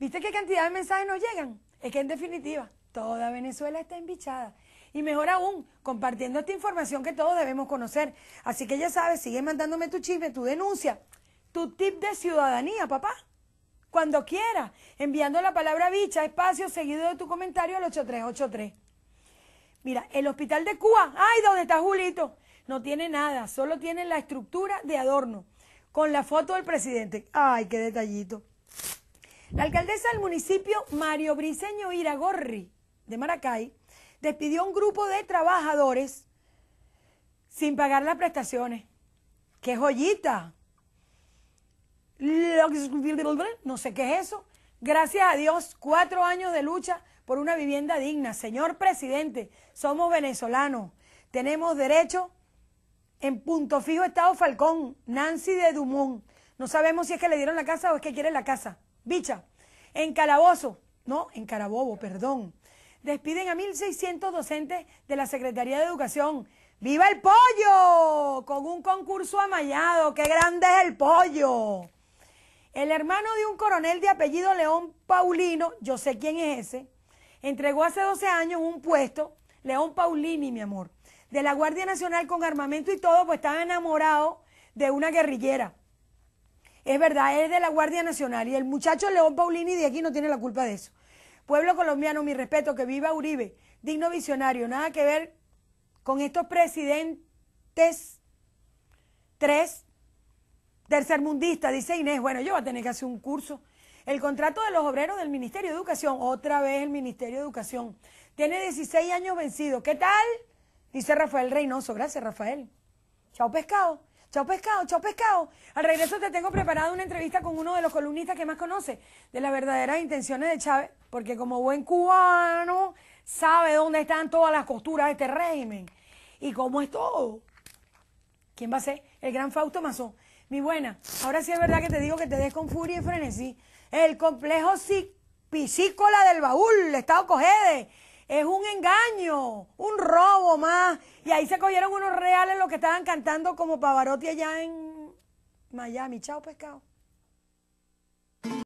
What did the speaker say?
¿Viste qué cantidad de mensajes nos llegan? Es que en definitiva, toda Venezuela está embichada. Y mejor aún, compartiendo esta información que todos debemos conocer. Así que ya sabes, sigue mandándome tu chisme, tu denuncia, tu tip de ciudadanía, papá. Cuando quiera, enviando la palabra bicha, espacio, seguido de tu comentario al 8383. Mira, el hospital de Cuba, ay, ¿dónde está Julito? No tiene nada, solo tiene la estructura de adorno, con la foto del presidente. Ay, qué detallito. La alcaldesa del municipio, Mario Briseño Iragorri, de Maracay, despidió a un grupo de trabajadores sin pagar las prestaciones. ¡Qué joyita! No sé qué es eso. Gracias a Dios, cuatro años de lucha por una vivienda digna. Señor presidente, somos venezolanos. Tenemos derecho en punto fijo Estado Falcón, Nancy de Dumont. No sabemos si es que le dieron la casa o es que quiere la casa bicha, en Calabozo, no, en Carabobo, perdón. Despiden a 1.600 docentes de la Secretaría de Educación. ¡Viva el pollo! Con un concurso amallado. ¡Qué grande es el pollo! El hermano de un coronel de apellido León Paulino, yo sé quién es ese, entregó hace 12 años un puesto, León Paulini, mi amor, de la Guardia Nacional con armamento y todo, pues estaba enamorado de una guerrillera. Es verdad, es de la Guardia Nacional y el muchacho León Paulini de aquí no tiene la culpa de eso. Pueblo colombiano, mi respeto, que viva Uribe, digno visionario, nada que ver con estos presidentes tres tercermundistas, dice Inés. Bueno, yo voy a tener que hacer un curso. El contrato de los obreros del Ministerio de Educación, otra vez el Ministerio de Educación, tiene 16 años vencido. ¿Qué tal? Dice Rafael Reynoso. Gracias, Rafael. Chao, pescado. Chao pescado, chao pescado. Al regreso te tengo preparada una entrevista con uno de los columnistas que más conoce de las verdaderas intenciones de Chávez, porque como buen cubano sabe dónde están todas las costuras de este régimen y cómo es todo. ¿Quién va a ser? El gran Fausto Mazón. Mi buena, ahora sí es verdad que te digo que te des con furia y frenesí. El complejo piscícola del baúl, Estado Cogede, es un engaño, un robo más y ahí se cogieron unos reales los que estaban cantando como Pavarotti allá en Miami. Chao, pescado.